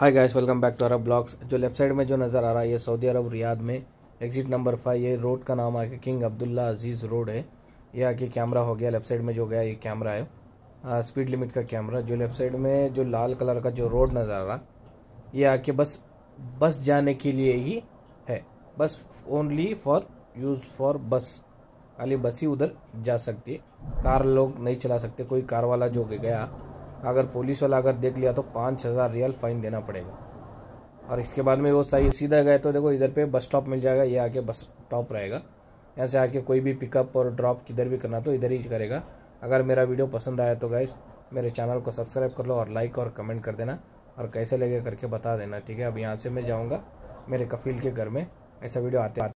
hi guys welcome back to Arab blogs जो left side में जो नज़र आ रहा है ये सऊदी अरब रियाद में एग्जिट नंबर फाइव ये रोड का नाम आके किंग अब्दुल्ला अजीज़ रोड है ये आके कैमरा हो गया लेफ्ट साइड में जो गया ये कैमरा है आ, स्पीड लिमिट का कैमरा जो लेफ्ट साइड में जो लाल कलर का जो रोड नज़र आ रहा ये आके बस बस जाने के लिए ही है बस ओनली फॉर यूज़ फॉर बस खाली बस ही उधर जा सकती है कार लोग नहीं चला सकते कोई कार वाला जो गया अगर पुलिस वाला अगर देख लिया तो पाँच हज़ार रियल फाइन देना पड़ेगा और इसके बाद में वो सही सीधा गए तो देखो इधर पे बस स्टॉप मिल जाएगा ये आके बस स्टॉप रहेगा यहाँ से आके कोई भी पिकअप और ड्रॉप किधर भी करना तो इधर ही करेगा अगर मेरा वीडियो पसंद आया तो गाइज मेरे चैनल को सब्सक्राइब कर लो और लाइक और कमेंट कर देना और कैसे लगे करके बता देना ठीक है अब यहाँ से मैं जाऊँगा मेरे कफील के घर में ऐसा वीडियो आते आते